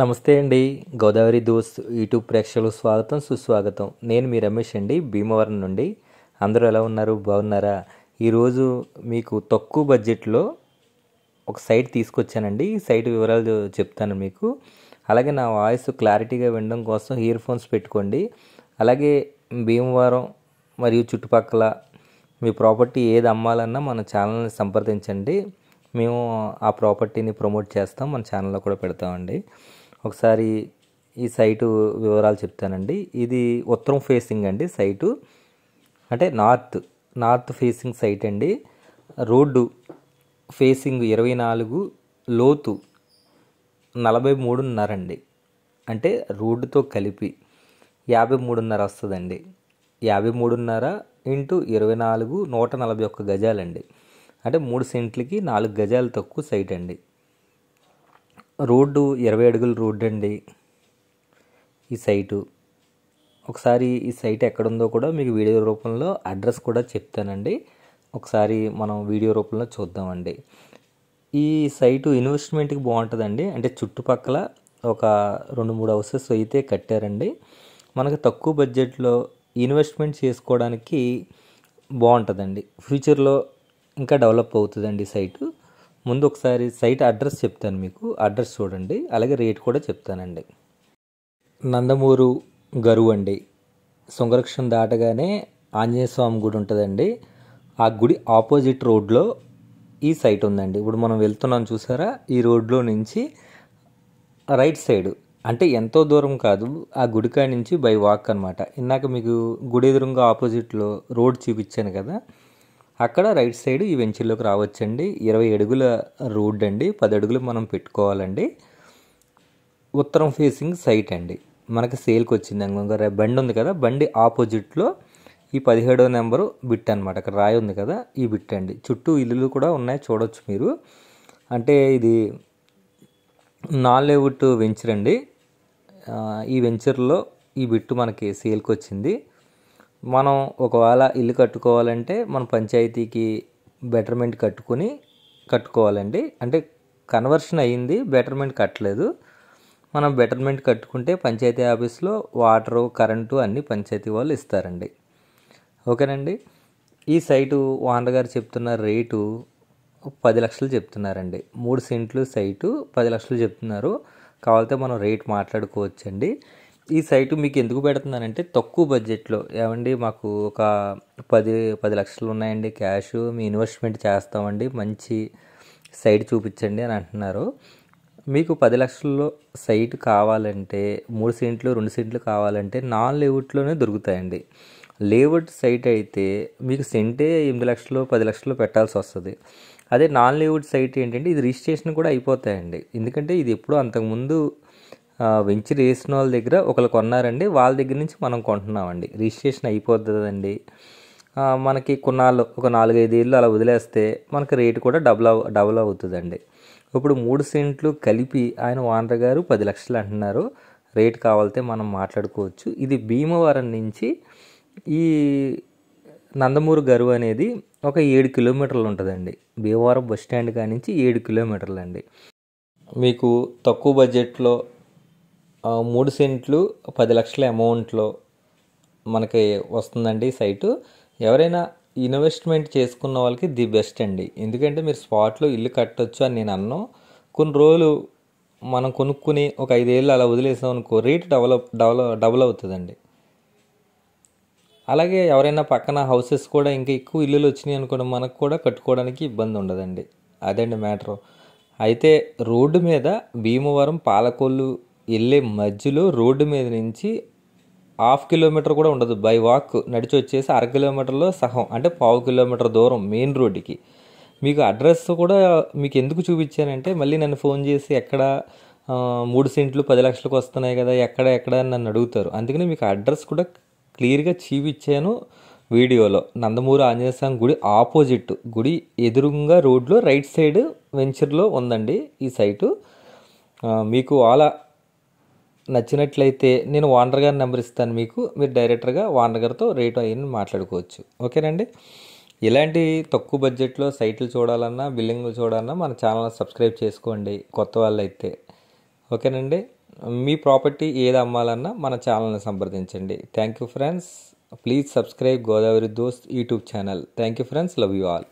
నమస్తే అండి Godavari those YouTube ప్రేక్షకులు స్వాగతం సుస్వాగతం నేను మీ రమేష్ అండి భీమవరం నుండి అందరూ ఎలా ఉన్నారు బాగున్నారా ఈరోజు మీకు తక్కువ బడ్జెట్లో ఒక సైట్ తీసుకొచ్చానండి ఈ సైట్ వివరాలు చెప్తాను మీకు అలాగే నా వాయిస్ క్లారిటీగా వినడం కోసం ఇయర్ ఫోన్స్ పెట్టుకోండి అలాగే భీమవరం మరియు చుట్టుపక్కల మీ ప్రాపర్టీ ఏది అమ్మాలన్నా మన ఛానల్ని సంప్రదించండి మేము ఆ ప్రాపర్టీని ప్రమోట్ చేస్తాం మన ఛానల్లో కూడా పెడతామండి ఒకసారి ఈ సైటు వివరాలు చెప్తానండి ఇది ఉత్తరం ఫేసింగ్ అండి సైటు అంటే నార్త్ నార్త్ ఫేసింగ్ సైట్ అండి రోడ్డు ఫేసింగ్ ఇరవై నాలుగు లోతు నలభై మూడున్నరండి అంటే రోడ్డుతో కలిపి యాభై మూడున్నర వస్తుందండి యాభై మూడున్నర ఇంటూ ఇరవై నాలుగు నూట నలభై ఒక్క గజాలండి అంటే మూడు సెంట్లకి నాలుగు గజాలు తక్కువ సైట్ అండి రోడ్డు ఇరవై అడుగుల రోడ్డు అండి ఈ సైటు ఒకసారి ఈ సైట్ ఎక్కడుందో కూడా మీకు వీడియో రూపంలో అడ్రస్ కూడా చెప్తానండి ఒకసారి మనం వీడియో రూపంలో చూద్దామండి ఈ సైటు ఇన్వెస్ట్మెంట్కి బాగుంటుందండి అంటే చుట్టుపక్కల ఒక రెండు మూడు హౌసెస్ అయితే కట్టారండి మనకు తక్కువ బడ్జెట్లో ఇన్వెస్ట్మెంట్ చేసుకోవడానికి బాగుంటుందండి ఫ్యూచర్లో ఇంకా డెవలప్ అవుతుందండి సైటు ముందు ఒకసారి సైట్ అడ్రస్ చెప్తాను మీకు అడ్రస్ చూడండి అలాగే రేట్ కూడా చెప్తానండి నందమూరు గరువు అండి సుంగరక్షణం దాటగానే ఆంజనేయ స్వామి గుడి ఉంటుందండి ఆ గుడి ఆపోజిట్ రోడ్లో ఈ సైట్ ఉందండి ఇప్పుడు మనం వెళ్తున్నాం చూసారా ఈ రోడ్లో నుంచి రైట్ సైడ్ అంటే ఎంతో దూరం కాదు ఆ గుడికాడ నుంచి బై వాక్ అనమాట ఇందాక మీకు గుడి ఎదురుగా ఆపోజిట్లో రోడ్ చూపించాను కదా అక్కడ రైట్ సైడ్ ఈ వెంచర్లోకి రావచ్చండి ఇరవై అడుగుల రోడ్ అండి పది అడుగులు మనం పెట్టుకోవాలండి ఉత్తరం ఫేసింగ్ సైట్ అండి మనకి సేల్కి వచ్చింది అనుకోగా బండి ఉంది కదా బండి ఆపోజిట్లో ఈ పదిహేడో నెంబరు బిట్ అనమాట అక్కడ రాయి ఉంది కదా ఈ బిట్ అండి చుట్టూ ఇల్లులు కూడా ఉన్నాయి చూడవచ్చు మీరు అంటే ఇది నాలుగు వెంచర్ అండి ఈ వెంచర్లో ఈ బిట్టు మనకి సేల్కి వచ్చింది మనం ఒకవేళ ఇల్లు కట్టుకోవాలంటే మన పంచాయతీకి బెటర్మెంట్ కట్టుకుని కట్టుకోవాలండి అంటే కన్వర్షన్ అయ్యింది బెటర్మెంట్ కట్టలేదు మనం బెటర్మెంట్ కట్టుకుంటే పంచాయతీ ఆఫీస్లో వాటరు కరెంటు అన్నీ పంచాయతీ వాళ్ళు ఇస్తారండి ఓకేనండి ఈ సైటు ఓనర్ గారు చెప్తున్న రేటు పది లక్షలు చెప్తున్నారండి మూడు సెంట్లు సైటు పది లక్షలు చెప్తున్నారు కావాలంటే మనం రేట్ మాట్లాడుకోవచ్చండి ఈ సైట్ మీకు ఎందుకు పెడుతున్నానంటే తక్కువ బడ్జెట్లో ఏమండి మాకు ఒక పది పది లక్షలు ఉన్నాయండి క్యాష్ మీ ఇన్వెస్ట్మెంట్ చేస్తామండి మంచి సైట్ చూపించండి అని అంటున్నారు మీకు పది లక్షల్లో సైట్ కావాలంటే మూడు సెంట్లు రెండు సెంట్లు కావాలంటే నాన్ లేఅవుట్లోనే దొరుకుతాయండి లేఅవుట్ సైట్ అయితే మీకు సెంటే ఎనిమిది లక్షలు పది లక్షలు పెట్టాల్సి వస్తుంది అదే నాన్ లేఅవుట్ సైట్ ఏంటంటే ఇది రిజిస్ట్రేషన్ కూడా అయిపోతాయండి ఎందుకంటే ఇది ఎప్పుడూ అంతకుముందు వెంచర్ వేసిన వాళ్ళ దగ్గర ఒకరు కొన్నారండి వాళ్ళ దగ్గర నుంచి మనం కొంటున్నామండి రిజిస్ట్రేషన్ అయిపోతుందండి మనకి కొన్నాళ్ళు ఒక నాలుగైదు ఏళ్ళు అలా వదిలేస్తే మనకి రేటు కూడా డబుల్ అవ డబుల్ అవుతుందండి ఇప్పుడు మూడు సెంట్లు కలిపి ఆయన ఓనర్ గారు పది లక్షలు అంటున్నారు రేట్ కావాలితే మనం మాట్లాడుకోవచ్చు ఇది భీమవరం నుంచి ఈ నందమూరు గరువు అనేది ఒక ఏడు కిలోమీటర్లు ఉంటుందండి భీమవరం బస్ స్టాండ్ కానించి ఏడు కిలోమీటర్లు అండి మీకు తక్కువ బడ్జెట్లో మూడు సెంట్లు పది లక్షల అమౌంట్లో మనకి వస్తుందండి సైటు ఎవరైనా ఇన్వెస్ట్మెంట్ చేసుకున్న వాళ్ళకి ది బెస్ట్ అండి ఎందుకంటే మీరు స్పాట్లో ఇల్లు కట్టొచ్చు అని నేను అన్నాను కొన్ని రోజులు మనం కొనుక్కుని ఒక ఐదేళ్ళు అలా వదిలేసాం అనుకో రేట్ డెవలప్ డెవలప్ డబుల్ అవుతుందండి అలాగే ఎవరైనా పక్కన హౌసెస్ కూడా ఇంకా ఎక్కువ ఇల్లులు వచ్చినాయి అనుకోండి మనకు కూడా కట్టుకోవడానికి ఇబ్బంది ఉండదండి అదండి మ్యాటరు అయితే రోడ్డు మీద భీమవరం పాలకొల్లు వెళ్ళే మధ్యలో రోడ్డు మీద నుంచి హాఫ్ కిలోమీటర్ కూడా ఉండదు బై వాక్ నడిచి వచ్చేసి అర కిలోమీటర్లో సహం అంటే పావు కిలోమీటర్ దూరం మెయిన్ రోడ్డుకి మీకు అడ్రస్ కూడా మీకు ఎందుకు చూపించానంటే మళ్ళీ నన్ను ఫోన్ చేసి ఎక్కడ మూడు సెంట్లు పది లక్షలకు వస్తున్నాయి కదా ఎక్కడ ఎక్కడ అని నన్ను అడుగుతారు అందుకని మీకు అడ్రస్ కూడా క్లియర్గా చూపించాను వీడియోలో నందమూరి ఆంజనేయ స్వామి గుడి ఆపోజిట్ గుడి ఎదురుగా రోడ్లో రైట్ సైడ్ వెంచర్లో ఉందండి ఈ సైటు మీకు అలా నచ్చినట్లయితే నేను ఓనర్ గారి నెంబర్ ఇస్తాను మీకు మీరు డైరెక్టర్గా ఓనర్ గారితో రేటు అయ్యి మాట్లాడుకోవచ్చు ఓకేనండి ఇలాంటి తక్కువ బడ్జెట్లో సైట్లు చూడాలన్నా బిల్డింగ్లు చూడాలన్నా మన ఛానల్ సబ్స్క్రైబ్ చేసుకోండి కొత్త వాళ్ళైతే ఓకేనండి మీ ప్రాపర్టీ ఏది అమ్మాలన్నా మన ఛానల్ని సంప్రదించండి thank you friends please subscribe Godavari Dost YouTube channel thank you friends love you all